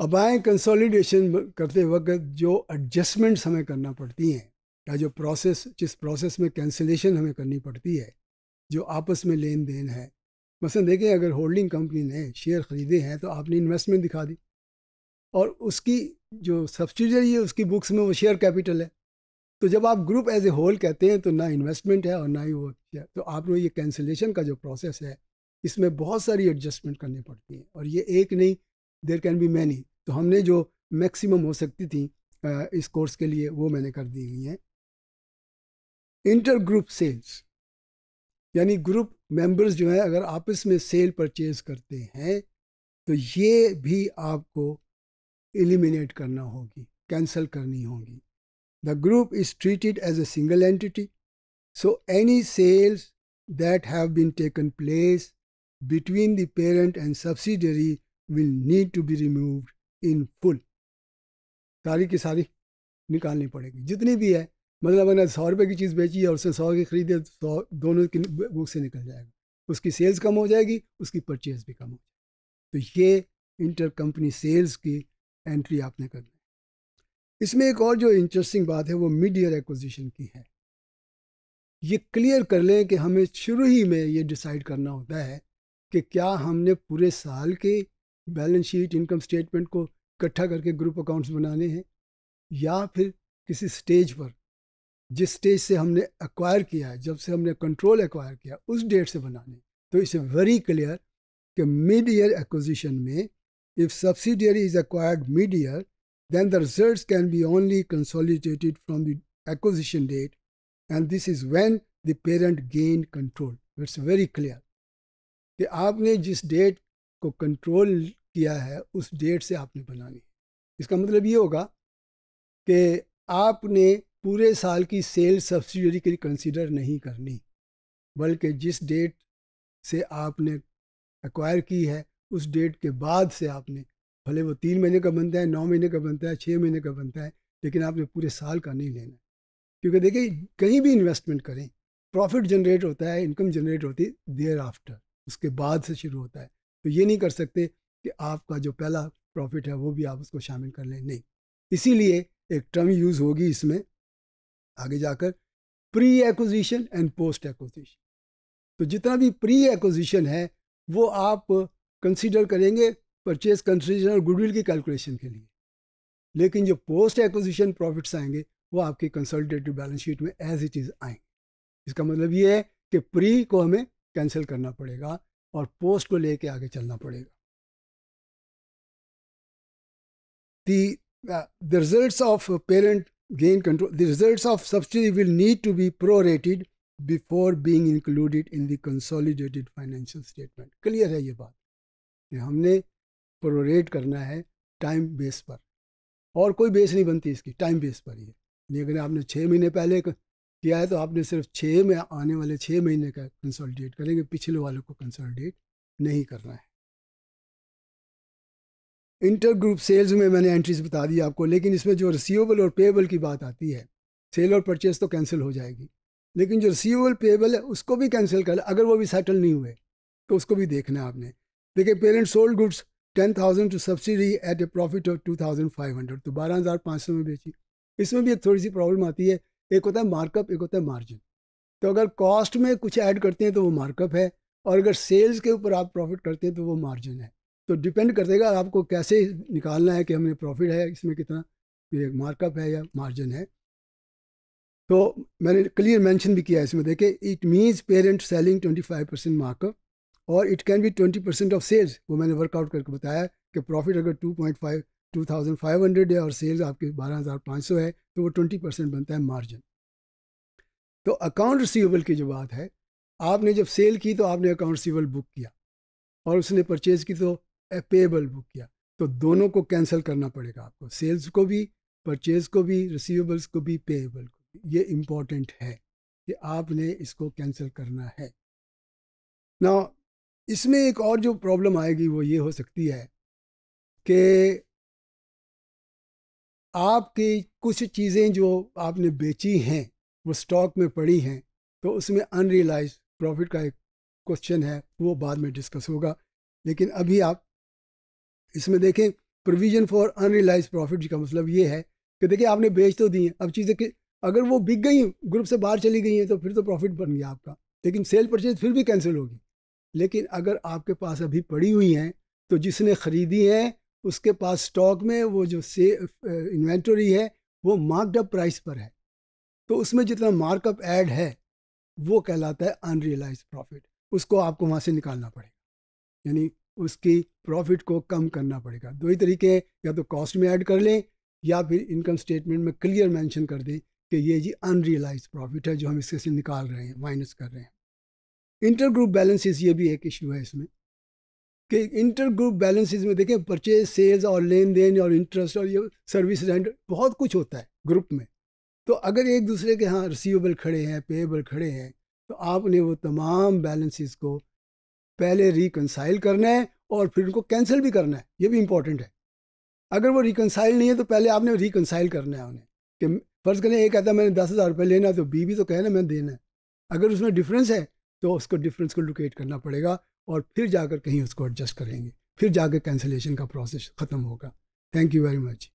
अब आए कंसोलिडेशन करते वक्त जो एडजस्टमेंट्स हमें करना पड़ती हैं या जो प्रोसेस जिस प्रोसेस में कैंसिलेशन हमें करनी पड़ती है जो आपस में लेन देन है मसलन देखें अगर होल्डिंग कंपनी ने शेयर ख़रीदे हैं तो आपने इन्वेस्टमेंट दिखा दी और उसकी जो सब्सिडरी है उसकी बुक्स में वो शेयर कैपिटल है तो जब आप ग्रुप एज ए होल कहते हैं तो ना इन्वेस्टमेंट है और ना ही वो तो तो लोग ये कैंसिलेशन का जो प्रोसेस है इसमें बहुत सारी एडजस्टमेंट करनी पड़ती है और ये एक नहीं देर कैन बी मैनी तो हमने जो मैक्सिमम हो सकती थी इस कोर्स के लिए वो मैंने कर दी हुई हैं इंटर ग्रुप सेल्स यानी ग्रुप मेंबर्स जो है अगर आपस में सेल परचेज करते हैं तो ये भी आपको एलिमिनेट करना होगी कैंसिल करनी होगी the group is treated as a single entity so any sales that have been taken place between the parent and subsidiary will need to be removed in full सारी की सारी निकालनी पड़ेगी जितनी भी है मतलब अगर सौ रुपये की चीज़ बेची है और उसने सौ की खरीदे सौ दोनों की बुक से निकल जाएगा उसकी सेल्स कम हो जाएगी उसकी परचेज भी कम हो जाएगी तो ये इंटर कंपनी सेल्स की एंट्री आपने करनी है इसमें एक और जो इंटरेस्टिंग बात है वो मिड ईयर एक्विजिशन की है ये क्लियर कर लें कि हमें शुरू ही में ये डिसाइड करना होता है कि क्या हमने पूरे साल के बैलेंस शीट इनकम स्टेटमेंट को इकट्ठा करके ग्रुप अकाउंट्स बनाने हैं या फिर किसी स्टेज पर जिस स्टेज से हमने एक्वायर किया है जब से हमने कंट्रोल एक्वायर किया उस डेट से बनाने तो इट्स वेरी क्लियर कि मिड ईयर एक्विजिशन में if subsidiary is acquired mid year then the results can be only consolidated from the acquisition date and this is when the parent gain control it's very clear कि आपने जिस date को control किया है उस date से आपने बनानी है इसका मतलब ये होगा कि आपने पूरे साल की सेल सब्सिडरी के लिए कंसिडर नहीं करनी बल्कि जिस डेट से आपने एक्वायर की है उस डेट के बाद से आपने भले वो तीन महीने का बनता है नौ महीने का बनता है छः महीने का बनता है लेकिन आपने पूरे साल का नहीं लेना क्योंकि देखिए कहीं भी इन्वेस्टमेंट करें प्रॉफिट जनरेट होता है इनकम जनरेट होती है देयर आफ्टर उसके बाद से शुरू होता है तो ये नहीं कर सकते कि आपका जो पहला प्रॉफिट है वो भी आप उसको शामिल कर लें नहीं इसीलिए एक टर्म यूज़ होगी इसमें आगे जाकर pre acquisition and post acquisition तो जितना भी प्री एक्विजिशन है वो आप कंसीडर करेंगे परचेज कंसिडरेशन और गुडविल की कैलकुलेशन के लिए लेकिन जो पोस्ट एक्विजिशन प्रॉफिट्स आएंगे वो आपके कंसल्टेटिव बैलेंस शीट में एज इट इज़ आएंगे इसका मतलब ये है कि प्री को हमें कैंसिल करना पड़ेगा और पोस्ट को लेके आगे चलना पड़ेगा the uh, the results of parent gain control, the results of subsidy will need to be prorated before being included in the consolidated financial statement. clear hai ye baat ki humne prorate karna hai time base par aur koi base nahi banti iski time base par ही है अगर आपने छः महीने पहले किया है तो आपने सिर्फ छः में आने वाले छः महीने का कंसोलिडेट करेंगे पिछले वालों को कंसोलिडेट नहीं करना है इंटर ग्रुप सेल्स में मैंने एंट्रीज बता दी आपको लेकिन इसमें जो रिसीवेबल और पेबल की बात आती है सेल और परचेज तो कैंसिल हो जाएगी लेकिन जो रिसीवेबल पेबल है उसको भी कैंसिल कर अगर वो भी सेटल नहीं हुए तो उसको भी देखना है आपने देखिए parents sold goods ten thousand to subsidy at a profit of two thousand five hundred तो बारह हज़ार पाँच सौ में बेची इसमें भी एक थोड़ी सी प्रॉब्लम आती है एक होता है मार्कअप एक होता है मार्जिन तो अगर कॉस्ट में कुछ ऐड करते हैं तो वो मार्कअप है और अगर सेल्स के ऊपर आप प्रॉफिट करते हैं तो वो मार्जिन है तो डिपेंड कर देगा आपको कैसे निकालना है कि हमें प्रॉफिट है इसमें कितना मार्कअप है या मार्जिन है तो मैंने क्लियर मेंशन भी किया है इसमें देखे it means parent selling 25 percent markup और it can be 20 percent of sales वो मैंने वर्कआउट करके बताया कि प्रॉफिट अगर 2.5 2500 है और सेल्स आपके 12500 है तो वो 20 परसेंट बनता है मार्जिन तो अकाउंट रिसीवेबल की जो बात है आपने जब सेल की तो आपने अकाउंट रिसीवेबल बुक किया और उसने परचेज़ की तो पेबल बुक किया तो दोनों को कैंसिल करना पड़ेगा आपको सेल्स को भी परचेज को भी रिसीवेबल्स को भी पेएबल को भी ये इम्पॉर्टेंट है कि आपने इसको कैंसिल करना है ना इसमें एक और जो प्रॉब्लम आएगी वो ये हो सकती है कि आपकी कुछ चीज़ें जो आपने बेची हैं वो स्टॉक में पड़ी हैं तो उसमें अनरियलाइज प्रॉफिट का एक क्वेश्चन है वो बाद में डिस्कस होगा लेकिन अभी आप इसमें देखें प्रोविजन फॉर अनरियलाइज प्रॉफिट का मतलब ये है कि देखिए आपने बेच तो दी है अब चीज़ें कि अगर वो बिक गई ग्रुप से बाहर चली गई हैं तो फिर तो प्रॉफिट बन गया आपका लेकिन सेल परचेज फिर भी कैंसिल होगी लेकिन अगर आपके पास अभी पड़ी हुई हैं तो जिसने ख़रीदी हैं उसके पास स्टॉक में वो जो से इन्वेंटरी है वो मार्कडअप प्राइस पर है तो उसमें जितना मार्कअप ऐड है वो कहलाता है अनरियलाइज प्रॉफिट उसको आपको वहाँ से निकालना पड़ेगा यानी उसकी प्रॉफिट को कम करना पड़ेगा दो ही तरीके हैं या तो कॉस्ट में ऐड कर लें या फिर इनकम स्टेटमेंट में क्लियर मेंशन कर दें कि ये जी अनरियलाइज प्रॉफिट है जो हम इससे से निकाल रहे हैं माइनस कर रहे हैं इंटर ग्रुप बैलेंसेस ये भी एक इशू है इसमें कि इंटर ग्रुप बैलेंसेज में देखें परचेज सेल्स और लेन देन और इंटरेस्ट और ये सर्विस रेंट बहुत कुछ होता है ग्रुप में तो अगर एक दूसरे के यहाँ रिसीवेबल खड़े हैं पेएबल खड़े हैं तो आपने वो तमाम बैलेंसेस को पहले रिकनसाइल करना है और फिर उनको कैंसिल भी करना है ये भी इंपॉर्टेंट है अगर वो रिकनसाइल नहीं है तो पहले आपने रिकनसाइल करना है उन्हें कि फ़र्ज़ करें एक कहता है मैंने दस हज़ार रुपये लेना है तो बी भी तो कहना मैंने देना है अगर उसमें डिफरेंस है तो उसको डिफरेंस को लोकेट करना पड़ेगा और फिर जाकर कहीं उसको एडजस्ट करेंगे फिर जाकर कैंसिलेशन का प्रोसेस ख़त्म होगा थैंक यू वेरी मच